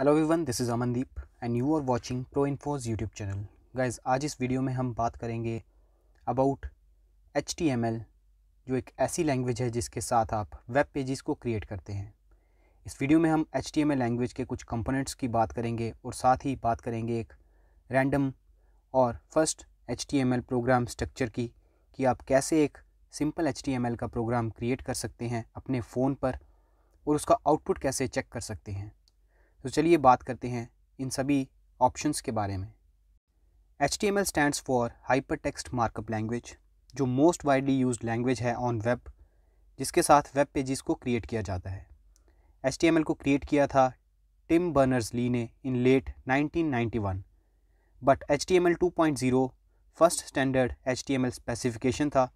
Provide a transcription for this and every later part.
hello everyone this is Amandeep and you are watching Pro Infos YouTube channel guys आज इस video में हम बात करेंगे अबाउट एच जो एक ऐसी लैंग्वेज है जिसके साथ आप वेब पेजेस को क्रिएट करते हैं इस वीडियो में हम एच लैंग्वेज के कुछ कंपोनेंट्स की बात करेंगे और साथ ही बात करेंगे एक रैंडम और फर्स्ट एच प्रोग्राम स्ट्रक्चर की कि आप कैसे एक सिंपल एच का प्रोग्राम क्रिएट कर सकते हैं अपने फ़ोन पर और उसका आउटपुट कैसे चेक कर सकते हैं तो चलिए बात करते हैं इन सभी ऑप्शंस के बारे में H T M L stand for hyper text markup language जो मोस्ट वाइडली यूज लैंग्वेज है ऑन वेब जिसके साथ वेब पेजेस को क्रिएट किया जाता है एच टी एम एल को क्रिएट किया था टिम बर्नर्स ली ने in late 1991 but H T M L two point zero first standard H T M L specification था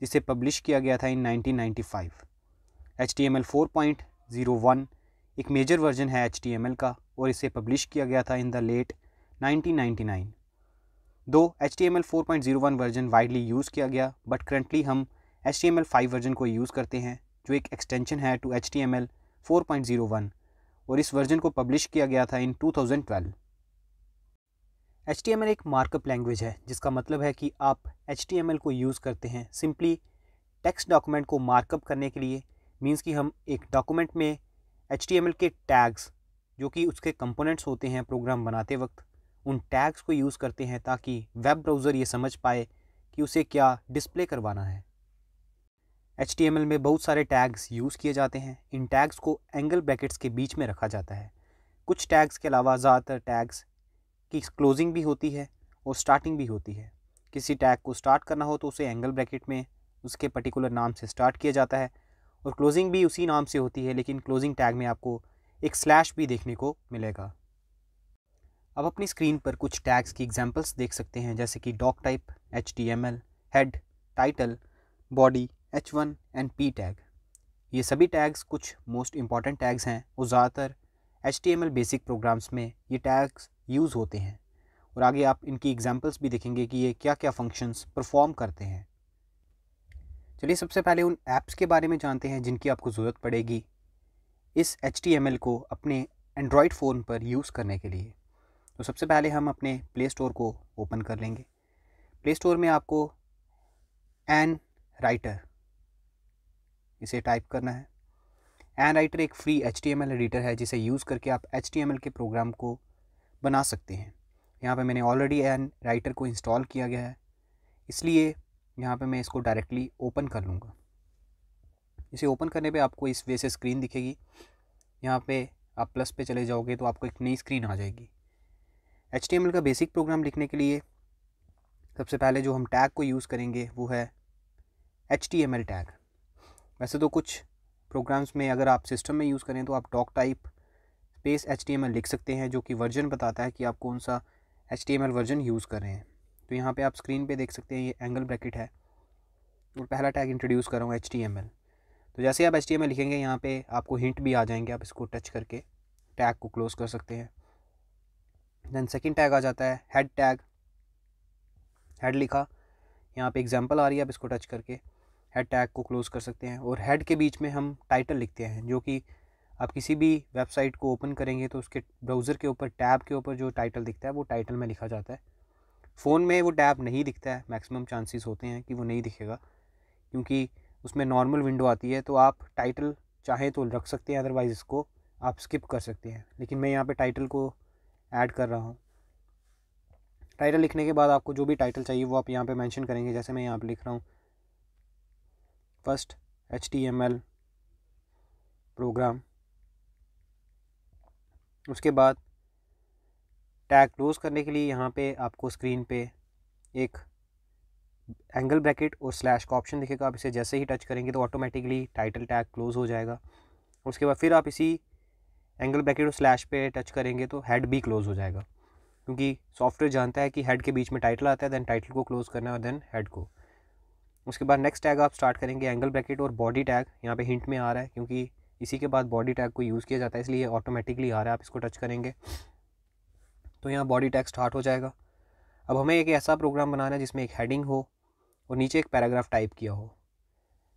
जिसे पब्लिश किया गया था in 1995 H T M L four point zero one एक major version है H का और इसे पब्लिश किया गया था इन द लेट 1999 दो H T 4.01 version widely use किया गया बट करंटली हम एच टी वर्जन को यूज़ करते हैं जो एक एक्सटेंशन है टू एच टी और इस वर्जन को पब्लिश किया गया था इन 2012 एच एक मार्कअप लैंग्वेज है जिसका मतलब है कि आप एच को यूज़ करते हैं सिंपली टेक्स्ट डॉक्यूमेंट को मार्कअप करने के लिए मीन्स कि हम एक डॉक्यूमेंट में एच के टैग्स जो कि उसके कंपोनेंट्स होते हैं प्रोग्राम बनाते वक्त उन टैग्स को यूज़ करते हैं ताकि वेब ब्राउज़र ये समझ पाए कि उसे क्या डिस्प्ले करवाना है एच में बहुत सारे टैग्स यूज़ किए जाते हैं इन टैग्स को एंगल ब्रैकेट्स के बीच में रखा जाता है कुछ टैग्स के अलावा ज़्यादातर टैग्स की क्लोजिंग भी होती है और स्टार्टिंग भी होती है किसी टैग को स्टार्ट करना हो तो उसे एंगल ब्रैकेट में उसके पर्टिकुलर नाम से स्टार्ट किया जाता है और क्लोजिंग भी उसी नाम से होती है लेकिन क्लोजिंग टैग में आपको एक स्लैश भी देखने को मिलेगा अब अपनी स्क्रीन पर कुछ टैग्स की एग्जांपल्स देख सकते हैं जैसे कि doc type H head title body H one and P tag ये सभी टैग्स कुछ मोस्ट इम्पॉर्टेंट टैग्स हैं और ज़्यादातर एच बेसिक प्रोग्राम्स में ये टैग्स यूज़ होते हैं और आगे आप इनकी एग्जाम्पल्स भी देखेंगे कि ये क्या क्या फंक्शंस परफॉर्म करते हैं चलिए सबसे पहले उन ऐप्स के बारे में जानते हैं जिनकी आपको ज़रूरत पड़ेगी इस एच को अपने एंड्रॉयड फ़ोन पर यूज़ करने के लिए तो सबसे पहले हम अपने प्ले स्टोर को ओपन कर लेंगे प्ले स्टोर में आपको एन राइटर इसे टाइप करना है एन राइटर एक फ्री एच एडिटर है जिसे यूज़ करके आप एच के प्रोग्राम को बना सकते हैं यहाँ पे मैंने ऑलरेडी एन राइटर को इंस्टॉल किया गया है इसलिए यहाँ पे मैं इसको डायरेक्टली ओपन कर लूँगा इसे ओपन करने पे आपको इस वे से स्क्रीन दिखेगी यहाँ पे आप प्लस पे चले जाओगे तो आपको एक नई स्क्रीन आ जाएगी एच का बेसिक प्रोग्राम लिखने के लिए सबसे पहले जो हम टैग को यूज़ करेंगे वो है एच टैग वैसे तो कुछ प्रोग्राम्स में अगर आप सिस्टम में यूज़ करें तो आप डॉक टाइप स्पेस एच लिख सकते हैं जो कि वर्जन बताता है कि आप कौन सा एच वर्जन यूज़ कर रहे हैं तो यहाँ पे आप स्क्रीन पे देख सकते हैं ये एंगल ब्रैकेट है और पहला टैग इंट्रोड्यूस कर रहा हूँ एच तो जैसे आप एच टी एम एल लिखेंगे यहाँ पर आपको हिंट भी आ जाएंगे आप इसको टच करके टैग को क्लोज़ कर सकते हैं देन सेकेंड टैग आ जाता है हेड टैग हेड लिखा यहाँ पे एग्जाम्पल आ रही है आप इसको टच करके हेड टैग को क्लोज़ कर सकते हैं और हेड के बीच में हम टाइटल लिखते हैं जो कि आप किसी भी वेबसाइट को ओपन करेंगे तो उसके ब्राउज़र के ऊपर टैब के ऊपर जो टाइटल दिखता है वो टाइटल में लिखा जाता है फ़ोन में वो टैब नहीं दिखता है मैक्सिमम चांसेस होते हैं कि वो नहीं दिखेगा क्योंकि उसमें नॉर्मल विंडो आती है तो आप टाइटल चाहे तो रख सकते हैं अदरवाइज़ इसको आप स्किप कर सकते हैं लेकिन मैं यहाँ पे टाइटल को ऐड कर रहा हूँ टाइटल लिखने के बाद आपको जो भी टाइटल चाहिए वो आप यहाँ पे मेंशन करेंगे जैसे मैं यहाँ पे लिख रहा हूँ फर्स्ट एच प्रोग्राम उसके बाद टैग क्लोज़ करने के लिए यहाँ पे आपको स्क्रीन पे एक एंगल ब्रैकेट और स्लैश का ऑप्शन दिखेगा आप इसे जैसे ही टच करेंगे तो ऑटोमेटिकली टाइटल टैग क्लोज़ हो जाएगा उसके बाद फिर आप इसी एंगल ब्रैकेट और स्लैश पे टच करेंगे तो हेड भी क्लोज़ हो जाएगा क्योंकि सॉफ्टवेयर जानता है कि हेड के बीच में टाइटल आता है देन टाइटल को क्लोज़ करना है और देन हेड को उसके बाद नेक्स्ट टैग आप स्टार्ट करेंगे एंगल ब्रैकेट और बॉडी टैग यहाँ पे हिंट में आ रहा है क्योंकि इसी के बाद बॉडी टैग को यूज़ किया जाता है इसलिए ऑटोमेटिकली आ रहा है आप इसको टच करेंगे तो यहाँ बॉडी टैग स्टार्ट हो जाएगा अब हमें एक ऐसा प्रोग्राम बनाना है जिसमें एक हेडिंग हो और नीचे एक पैराग्राफ टाइप किया हो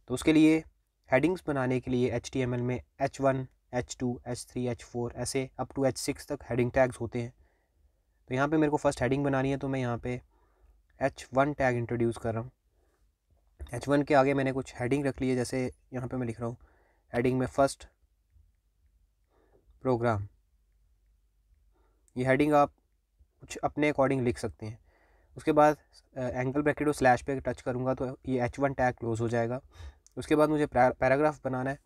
तो उसके लिए हेडिंग्स बनाने के लिए एच में H one H two H three H four ऐसे अप टू एच सिक्स तक हेडिंग टैग्स होते हैं तो यहाँ पे मेरे को फर्स्ट हेडिंग बनानी है तो मैं यहाँ पे एच वन टैग इंट्रोड्यूस कर रहा हूँ एच वन के आगे मैंने कुछ हेडिंग रख ली है जैसे यहाँ पे मैं लिख रहा हूँ हेडिंग में फ़र्स्ट प्रोग्राम ये हेडिंग आप कुछ अपने अकॉर्डिंग लिख सकते हैं उसके बाद एंगल ब्रैकेट और स्लैश पे टच करूँगा तो ये एच वन टैग क्लोज हो जाएगा उसके बाद मुझे पैराग्राफ बनाना है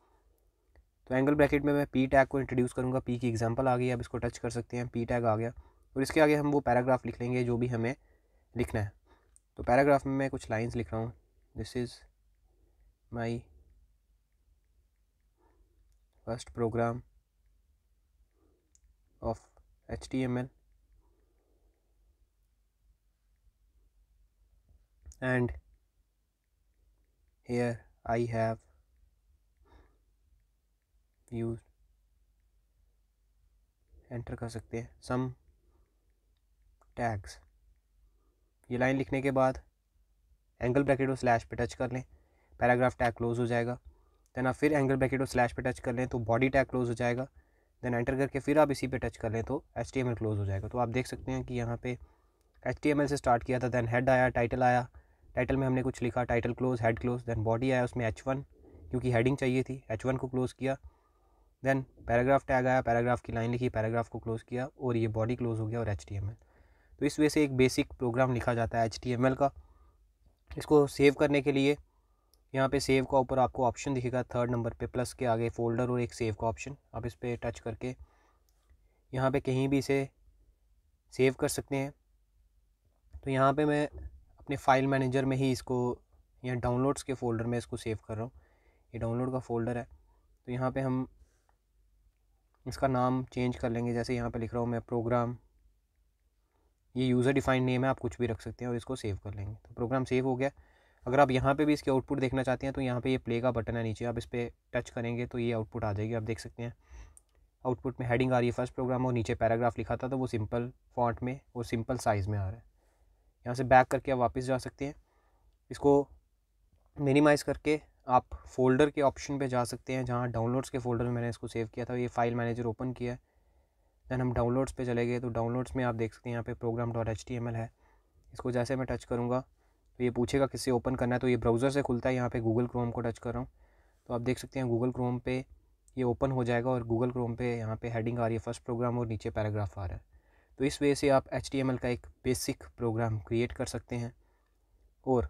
तो एंगल ब्रैकेट में मैं पी टैग को इंट्रोड्यूस करूँगा पी की एग्जाम्पल आ गई अब इसको टच कर सकते हैं पी टैग आ गया और इसके आगे हम वो पैराग्राफ लिख लेंगे जो भी हमें लिखना है तो पैराग्राफ में मैं कुछ लाइन्स लिख रहा हूँ this is my first program of H T M L and here I have used enter कर सकते हैं सम टैग्स ये लाइन लिखने के बाद एंगल ब्रैकेट और स्लैश पे टच कर लें पैराग्राफ टैग क्लोज हो जाएगा देन आप फिर एंगल ब्रैकेट और स्लैश पे टच कर लें तो बॉडी टैग क्लोज हो जाएगा देन एंटर करके फिर आप इसी पे टच कर लें तो एच क्लोज हो जाएगा तो आप देख सकते हैं कि यहाँ पे एच से स्टार्ट किया था दैन हेड आया टाइटल आया टाइटल में हमने कुछ लिखा title close head close then body आया उसमें एच क्योंकि हेडिंग चाहिए थी एच को क्लोज़ किया देन पैराग्राफ टैग आया पैराग्राफ की लाइन लिखी पैराग्राफ को क्लोज़ किया और ये बॉडी क्लोज़ हो गया और एच तो इस वजह से एक बेसिक प्रोग्राम लिखा जाता है एच का इसको सेव करने के लिए यहाँ पे सेव का ऊपर आपको ऑप्शन दिखेगा थर्ड नंबर पे प्लस के आगे फ़ोल्डर और एक सेव का ऑप्शन आप इस पर टच करके यहाँ पे कहीं भी इसे सेव कर सकते हैं तो यहाँ पे मैं अपने फ़ाइल मैनेजर में ही इसको या डाउनलोड्स के फ़ोल्डर में इसको सेव कर रहा हूँ ये डाउनलोड का फ़ोल्डर है तो यहाँ पर हम इसका नाम चेंज कर लेंगे जैसे यहाँ पर लिख रहा हूँ मैं प्रोग्राम ये यूज़र डिफाइंड नेम है आप कुछ भी रख सकते हैं और इसको सेव कर लेंगे तो प्रोग्राम सेव हो गया अगर आप यहाँ पे भी इसके आउटपुट देखना चाहते हैं तो यहाँ पे ये प्ले का बटन है नीचे आप इस पर टच करेंगे तो ये आउटपुट आ जाएगी आप देख सकते हैं आउटपुट में हेडिंग आ रही है फर्स्ट प्रोग्राम और नीचे पैराग्राफ लिखा था तो वो सिंपल फॉन्ट में और सिंपल साइज़ में आ रहा है यहाँ से बैक करके आप वापस जा सकते हैं इसको मिनिमाइज़ करके आप फोल्डर के ऑप्शन पर जा सकते हैं जहाँ डाउनलोड्स के फोल्डर में मैंने इसको सेव किया था ये फ़ाइल मैनेजर ओपन किया है दैन हम डाउनलोड्स पर चले गए तो डाउनलोड्स में आप देख सकते हैं यहाँ पर प्रोग्राम डॉट एच है इसको जैसे मैं टच करूँगा तो ये पूछेगा किससे ओपन करना है तो ये ब्राउज़र से खुलता है यहाँ पे गूगल क्रोम को टच कर रहा हूँ तो आप देख सकते हैं गूगल क्रोम पे ये ओपन हो जाएगा और गूगल क्रोम पे यहाँ पे हेडिंग आ रही है फर्स्ट प्रोग्राम और नीचे पैराग्राफ आ रहा है तो इस वजह से आप एच का एक बेसिक प्रोग्राम क्रिएट कर सकते हैं और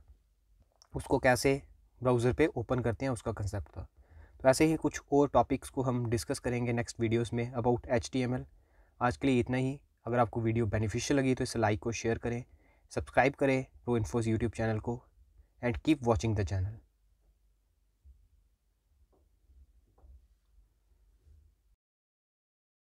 उसको कैसे ब्राउज़र पर ओपन करते हैं उसका कंसेप्ट था तो ऐसे ही कुछ और टॉपिक्स को हम डिस्कस करेंगे नेक्स्ट वीडियोज़ में अबाउट एच आज के लिए इतना ही अगर आपको वीडियो बेनिफिशियल लगी तो इसे लाइक और शेयर करें सब्सक्राइब करें प्रो इन्फोज यूट्यूब चैनल को and keep watching the channel